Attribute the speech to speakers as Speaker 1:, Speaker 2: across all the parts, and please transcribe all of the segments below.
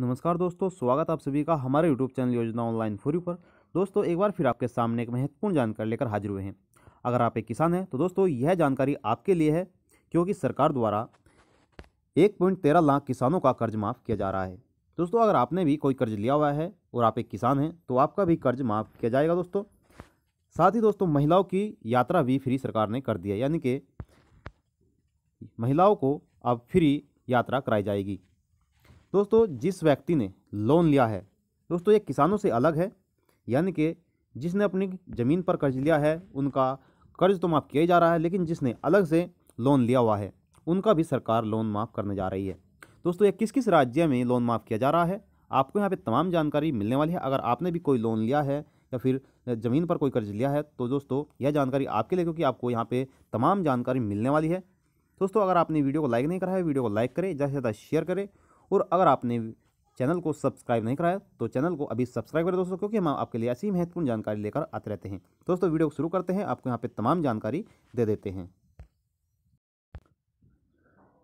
Speaker 1: नमस्कार दोस्तों स्वागत आप सभी का हमारे यूट्यूब चैनल योजना ऑनलाइन फोरू पर दोस्तों एक बार फिर आपके सामने एक महत्वपूर्ण जानकारी लेकर हाजिर हुए हैं अगर आप एक किसान हैं तो दोस्तों यह जानकारी आपके लिए है क्योंकि सरकार द्वारा एक पॉइंट तेरह लाख किसानों का कर्ज माफ़ किया जा रहा है दोस्तों अगर आपने भी कोई कर्ज लिया हुआ है और आप एक किसान हैं तो आपका भी कर्ज माफ़ किया जाएगा दोस्तों साथ ही दोस्तों महिलाओं की यात्रा भी फ्री सरकार ने कर दिया है यानी कि महिलाओं को अब फ्री यात्रा कराई जाएगी दोस्तों जिस व्यक्ति ने लोन लिया है दोस्तों ये किसानों से अलग है यानी कि जिसने अपनी ज़मीन पर कर्ज लिया है उनका कर्ज तो माफ़ किया जा रहा है लेकिन जिसने अलग से लोन लिया हुआ है उनका भी सरकार लोन माफ़ करने जा रही है दोस्तों ये किस किस राज्य में लोन माफ़ किया जा रहा है आपको यहाँ पे तमाम जानकारी मिलने वाली है अगर आपने भी कोई लोन लिया है या फिर ज़मीन पर कोई कर्ज लिया है तो दोस्तों यह जानकारी आपके लिए क्योंकि आपको यहाँ पे तमाम जानकारी मिलने वाली है दोस्तों अगर आपने वीडियो को लाइक नहीं करा है वीडियो को लाइक करें ज़्यादा से ज़्यादा शेयर करें और अगर आपने चैनल को सब्सक्राइब नहीं कराया तो चैनल को अभी सब्सक्राइब करें दोस्तों क्योंकि हम आपके लिए ऐसी महत्वपूर्ण जानकारी लेकर आते रहते हैं दोस्तों वीडियो को शुरू करते हैं आपको यहाँ पर तमाम जानकारी दे देते हैं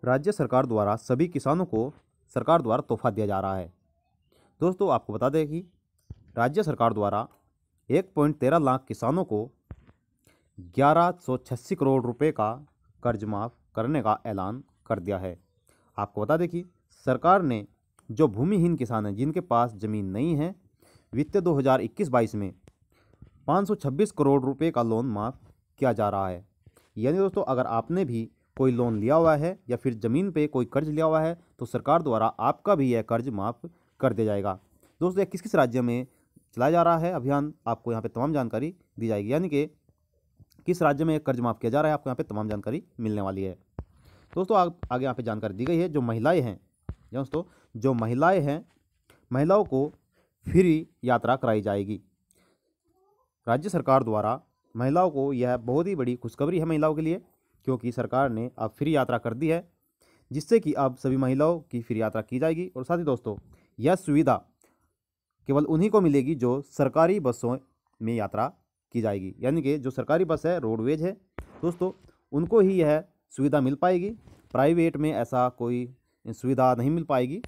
Speaker 1: राज्य सरकार द्वारा सभी किसानों को सरकार द्वारा तोहफा दिया जा रहा है दोस्तों आपको बता दें कि राज्य सरकार द्वारा एक पॉइंट तेरह लाख किसानों को ग्यारह सौ छियासी करोड़ रुपए का कर्ज माफ़ करने का ऐलान कर दिया है आपको बता दें कि सरकार ने जो भूमिहीन किसान हैं जिनके पास ज़मीन नहीं है वित्त 2021-22 में 526 करोड़ रुपए का लोन माफ़ किया जा रहा है यानी दोस्तों अगर आपने भी कोई लोन लिया हुआ है या फिर ज़मीन पे कोई कर्ज लिया हुआ है तो सरकार द्वारा आपका भी यह कर्ज माफ़ कर दिया जाएगा दोस्तों यह किस किस राज्य में चलाया जा रहा है अभियान आपको यहाँ पर तमाम जानकारी दी जाएगी यानी कि किस राज्य में यह कर्ज माफ़ किया जा रहा है आपको यहाँ पर तमाम जानकारी मिलने वाली है दोस्तों आग, आगे यहाँ पर जानकारी दी गई है जो महिलाएँ हैं दोस्तों जो महिलाएं हैं महिलाओं को फ्री यात्रा कराई जाएगी राज्य सरकार द्वारा महिलाओं को यह बहुत ही बड़ी खुशखबरी है महिलाओं के लिए क्योंकि सरकार ने अब फ्री यात्रा कर दी है जिससे कि अब सभी महिलाओं की फ्री यात्रा की जाएगी और साथ ही दोस्तों यह सुविधा केवल उन्हीं को मिलेगी जो सरकारी बसों में यात्रा की जाएगी यानी कि जो सरकारी बस है रोडवेज है दोस्तों उनको ही यह सुविधा मिल पाएगी प्राइवेट में ऐसा कोई सुविधा नहीं मिल पाएगी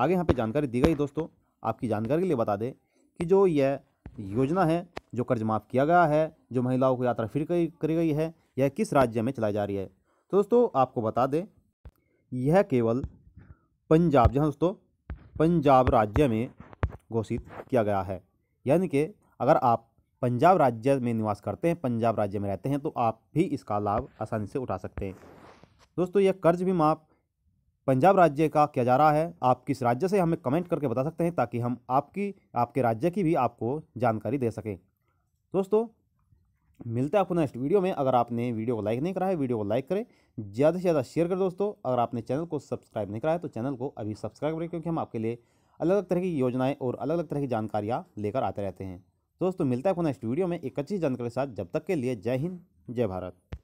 Speaker 1: आगे यहाँ पे जानकारी दी गई दोस्तों आपकी जानकारी के लिए बता दें कि जो यह योजना है जो कर्ज माफ़ किया गया है जो महिलाओं को यात्रा फिर करी गई है यह किस राज्य में चलाई जा रही है तो दोस्तों आपको बता दें यह केवल पंजाब जहाँ दोस्तों पंजाब राज्य में घोषित किया गया है यानी कि अगर आप पंजाब राज्य में निवास करते हैं पंजाब राज्य में रहते हैं तो आप भी इसका लाभ आसानी से उठा सकते हैं दोस्तों यह कर्ज भी माफ़ पंजाब राज्य का क्या जा रहा है आप किस राज्य से हमें कमेंट करके बता सकते हैं ताकि हम आपकी आपके राज्य की भी आपको जानकारी दे सकें दोस्तों मिलते हैं आपको नेक्स्ट वीडियो में अगर आपने वीडियो को लाइक नहीं करा है वीडियो को लाइक करें ज़्यादा से ज़्यादा शेयर करें दोस्तों अगर आपने चैनल को सब्सक्राइब नहीं करा है तो चैनल को अभी सब्सक्राइब करें क्योंकि हम आपके लिए अलग अलग तरह की योजनाएं और अलग अलग तरह की जानकारियाँ लेकर आते रहते हैं दोस्तों मिलता है आपको नेक्स्ट वीडियो में एक अच्छी जानकारी के साथ जब तक के लिए जय हिंद जय भारत